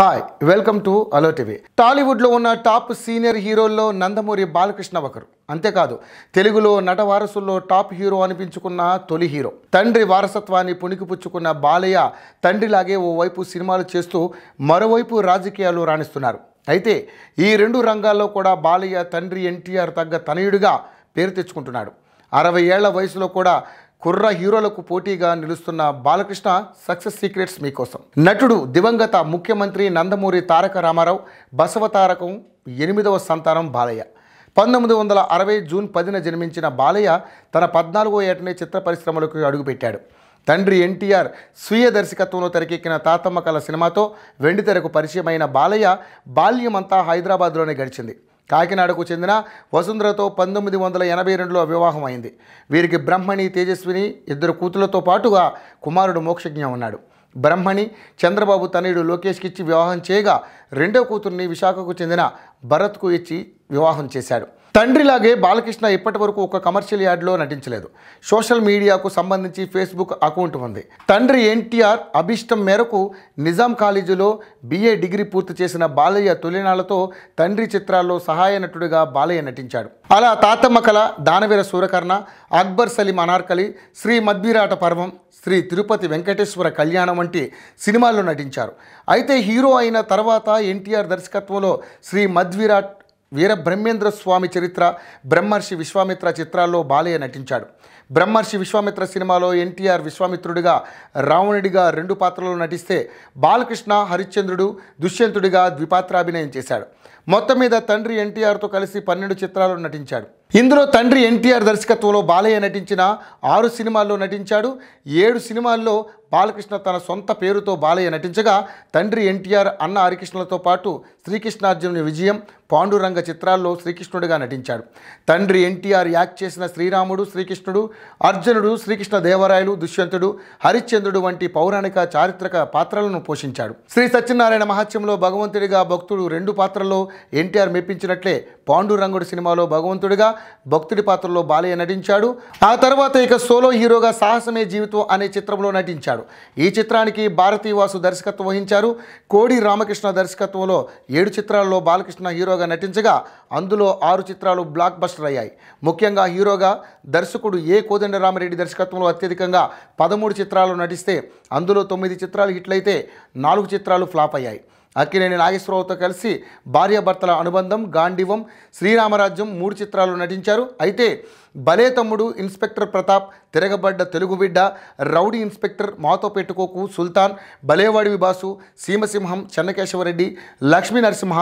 hi welcome to అలో TV టాలీవుడ్లో ఉన్న టాప్ సీనియర్ హీరోల్లో నందమూరి బాలకృష్ణ ఒకరు అంతేకాదు తెలుగులో నట వారసుల్లో టాప్ హీరో అనిపించుకున్న తొలి హీరో తండ్రి వారసత్వాన్ని పుణికిపుచ్చుకున్న బాలయ్య తండ్రిలాగే ఓవైపు సినిమాలు చేస్తూ మరోవైపు రాజకీయాలు రాణిస్తున్నారు అయితే ఈ రెండు రంగాల్లో కూడా బాలయ్య తండ్రి ఎన్టీఆర్ తగ్గ తనయుడిగా పేరు తెచ్చుకుంటున్నాడు అరవై ఏళ్ల వయసులో కూడా కుర్ర హీరోలకు పోటీగా నిలుస్తున్న బాలకృష్ణ సక్సెస్ సీక్రెట్స్ మీకోసం నటుడు దివంగత ముఖ్యమంత్రి నందమూరి తారక రామారావు బసవతారకం ఎనిమిదవ సంతానం బాలయ్య పంతొమ్మిది వందల అరవై జూన్ పదిన జన్మించిన బాలయ్య తన పద్నాలుగో ఏటనే చిత్ర పరిశ్రమలకు అడుగుపెట్టాడు తండ్రి ఎన్టీఆర్ స్వీయ దర్శకత్వంలో తెరకెక్కిన తాతమ్మ కళ సినిమాతో వెండితెరకు పరిచయమైన బాలయ్య బాల్యమంతా హైదరాబాద్లోనే గడిచింది కాకినాడకు చెందిన వసుంధరతో పంతొమ్మిది వందల ఎనభై రెండులో వివాహం అయింది వీరికి బ్రహ్మణి తేజస్విని ఇద్దరు కూతులతో పాటుగా కుమారుడు మోక్షజ్ఞ ఉన్నాడు బ్రహ్మణి చంద్రబాబు తనయుడు లోకేష్కి ఇచ్చి వివాహం చేయగా రెండో కూతుర్ని విశాఖకు చెందిన భరత్కు ఇచ్చి వివాహం చేశాడు తండ్రిలాగే బాలకృష్ణ ఇప్పటి వరకు ఒక కమర్షియల్ యాడ్లో నటించలేదు సోషల్ మీడియాకు సంబంధించి ఫేస్బుక్ అకౌంట్ ఉంది తండ్రి ఎన్టీఆర్ అభిష్టం మేరకు నిజాం కాలేజీలో బీఏ డిగ్రీ పూర్తి చేసిన బాలయ్య తొలినాళ్లతో తండ్రి చిత్రాల్లో సహాయ నటుడిగా బాలయ్య నటించాడు అలా తాతమ్మ కళ దానవీర సూరకర్ణ అక్బర్ సలీం అనార్కలి శ్రీ మద్విరాట పర్వం శ్రీ తిరుపతి వెంకటేశ్వర కళ్యాణం వంటి సినిమాల్లో నటించారు అయితే హీరో అయిన తర్వాత ఎన్టీఆర్ దర్శకత్వంలో శ్రీ మద్విరాట్ వీరబ్రహ్మేంద్ర స్వామి చరిత్ర బ్రహ్మర్షి విశ్వామిత్ర చిత్రాల్లో బాలయ్య నటించాడు బ్రహ్మర్షి విశ్వామిత్ర సినిమాలో ఎన్టీఆర్ విశ్వామిత్రుడిగా రావణుడిగా రెండు పాత్రలు నటిస్తే బాలకృష్ణ హరిశ్చంద్రుడు దుష్యంతుడిగా ద్విపాత్రాభినయం చేశాడు మొత్తం మీద తండ్రి ఎన్టీఆర్తో కలిసి పన్నెండు చిత్రాలు నటించాడు ఇందులో తండ్రి ఎన్టీఆర్ దర్శకత్వంలో బాలయ్య నటించిన ఆరు సినిమాల్లో నటించాడు ఏడు సినిమాల్లో బాలకృష్ణ తన సొంత పేరుతో బాలయ్య నటించగా తండ్రి ఎన్టీఆర్ అన్న హరికృష్ణలతో పాటు శ్రీకృష్ణార్జునుని విజయం పాండురంగ చిత్రాల్లో శ్రీకృష్ణుడిగా నటించాడు తండ్రి ఎన్టీఆర్ యాక్ట్ చేసిన శ్రీరాముడు శ్రీకృష్ణుడు అర్జునుడు శ్రీకృష్ణ దేవరాయలు దుష్యంతుడు హరిశ్చంద్రుడు వంటి పౌరాణిక చారిత్రక పాత్రలను పోషించాడు శ్రీ సత్యనారాయణ మహాత్యంలో భగవంతుడిగా భక్తుడు రెండు పాత్రల్లో ఎన్టీఆర్ మెప్పించినట్లే పాండురంగుడు సినిమాలో భగవంతుడిగా భక్తుడి పాత్రలో బాలయ్య నటించాడు ఆ తర్వాత ఇక సోలో హీరోగా సాహసమే జీవితం అనే చిత్రంలో నటించాడు ఈ చిత్రానికి భారతీ వాసు దర్శకత్వం వహించారు కోడి రామకృష్ణ దర్శకత్వంలో ఏడు చిత్రాల్లో బాలకృష్ణ హీరోగా నటించగా అందులో ఆరు చిత్రాలు బ్లాక్ బస్టర్ అయ్యాయి ముఖ్యంగా హీరోగా దర్శకుడు ఏ కోదండరామరెడ్డి దర్శకత్వంలో అత్యధికంగా పదమూడు చిత్రాలు నటిస్తే అందులో తొమ్మిది చిత్రాలు హిట్లయితే నాలుగు చిత్రాలు ఫ్లాప్ అయ్యాయి అక్కినేని నాగేశ్వరరావుతో కలిసి భార్యాభర్తల అనుబంధం గాంధీవం శ్రీరామరాజ్యం మూడు చిత్రాలు నటించారు అయితే బలే తమ్ముడు ఇన్స్పెక్టర్ ప్రతాప్ తిరగబడ్డ తెలుగు బిడ్డ రౌడీ ఇన్స్పెక్టర్ మాతో పెట్టుకోకు సుల్తాన్ బలేవాడివి బాసు సీమసింహం చెన్నకేశవరెడ్డి లక్ష్మీ నరసింహ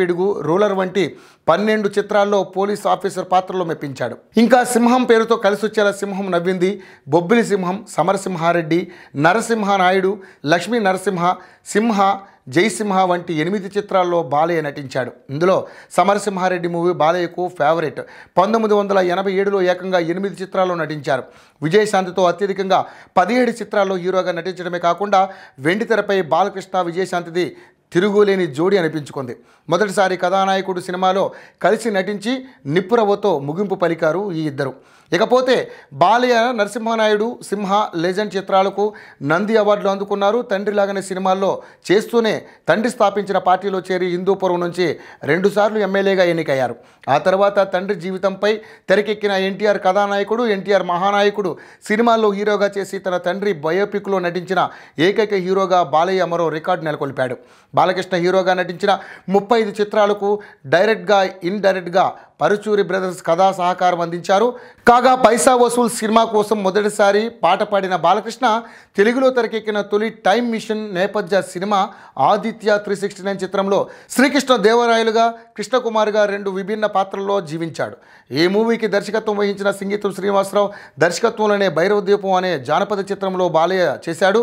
పిడుగు రూలర్ వంటి పన్నెండు చిత్రాల్లో పోలీస్ ఆఫీసర్ పాత్రలో మెప్పించాడు ఇంకా సింహం పేరుతో కలిసి వచ్చేలా సింహం నవ్వింది బొబ్బిలి సింహం సమరసింహారెడ్డి నరసింహ నాయుడు లక్ష్మీ నరసింహ సింహ జయసింహ వంటి ఎనిమిది చిత్రాల్లో బాలయ్య నటించాడు ఇందులో సమరసింహారెడ్డి మూవీ బాలయ్యకు ఫేవరెట్ పంతొమ్మిది వందల ఎనభై ఏడులో ఏకంగా ఎనిమిది చిత్రాల్లో నటించారు విజయశాంతితో అత్యధికంగా పదిహేడు చిత్రాల్లో హీరోగా నటించడమే కాకుండా వెండితెరపై బాలకృష్ణ విజయశాంతిది తిరుగులేని జోడి అనిపించుకుంది మొదటిసారి కథానాయకుడు సినిమాలో కలిసి నటించి నిప్పురవ్వతో ముగింపు పలికారు ఈ ఇద్దరు ఇకపోతే బాలయ్య నరసింహనాయుడు సింహ లెజెండ్ చిత్రాలకు నంది అవార్డులు అందుకున్నారు తండ్రి తండ్రిలాగానే సినిమాల్లో చేస్తూనే తండ్రి స్థాపించిన పార్టీలో చేరి హిందూపురం నుంచి రెండుసార్లు ఎమ్మెల్యేగా ఎన్నికయ్యారు ఆ తర్వాత తండ్రి జీవితంపై తెరకెక్కిన ఎన్టీఆర్ కథానాయకుడు ఎన్టీఆర్ మహానాయకుడు సినిమాల్లో హీరోగా చేసి తన తండ్రి బయోపిక్లో నటించిన ఏకైక హీరోగా బాలయ్య మరో రికార్డు నెలకొల్పాడు బాలకృష్ణ హీరోగా నటించిన ముప్పై చిత్రాలకు డైరెక్ట్గా ఇన్డైరెక్ట్గా పరుచూరి బ్రదర్స్ కథా సహకారం అందించారు కాగా పైసా వసూల్ సినిమా కోసం మొదటిసారి పాట పాడిన బాలకృష్ణ తెలుగులో తెరకెక్కిన తొలి టైమ్ మిషన్ నేపథ్య సినిమా ఆదిత్య త్రీ సిక్స్టీ నైన్ చిత్రంలో శ్రీకృష్ణ దేవరాయలుగా కృష్ణకుమార్గా రెండు విభిన్న పాత్రల్లో జీవించాడు ఈ మూవీకి దర్శకత్వం వహించిన సింగీతం శ్రీనివాసరావు దర్శకత్వంలోనే భైరవద్వీపం అనే జానపద చిత్రంలో బాలయ్య చేశాడు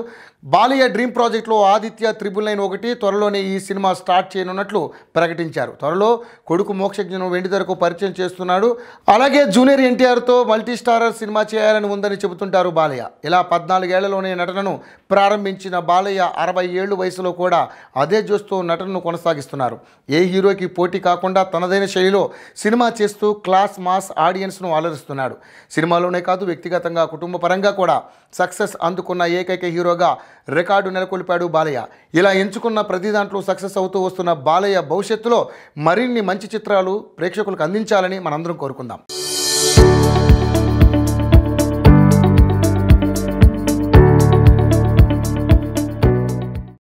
బాలయ్య డ్రీమ్ ప్రాజెక్ట్లో ఆదిత్య త్రిబుల్ నైన్ ఒకటి త్వరలోనే ఈ సినిమా స్టార్ట్ చేయనున్నట్లు ప్రకటించారు త్వరలో కొడుకు మోక్షజ్ఞను వెండితెరకు పరిచయం చేస్తున్నాడు అలాగే జూనియర్ ఎన్టీఆర్తో మల్టీస్టారర్ సినిమా చేయాలని ఉందని చెబుతుంటారు బాలయ్య ఇలా పద్నాలుగేళ్లలోనే నటనను ప్రారంభించిన బాలయ్య అరవై ఏళ్ళు వయసులో కూడా అదే జోస్తో నటనను కొనసాగిస్తున్నారు ఏ హీరోకి పోటీ కాకుండా తనదైన శైలిలో సినిమా చేస్తూ క్లాస్ మాస్ ఆడియన్స్ను అలరిస్తున్నాడు సినిమాలోనే కాదు వ్యక్తిగతంగా కుటుంబ పరంగా కూడా సక్సెస్ అందుకున్న ఏకైక హీరోగా రికార్డు నెలకొల్పాడు బాలయ్య ఇలా ఎంచుకున్న ప్రతి దాంట్లో సక్సెస్ అవుతూ వస్తున్న బాలయ్య భవిష్యత్తులో మరిన్ని మంచి చిత్రాలు ప్రేక్షకులకు అందించాలని మనందరం కోరుకుందాం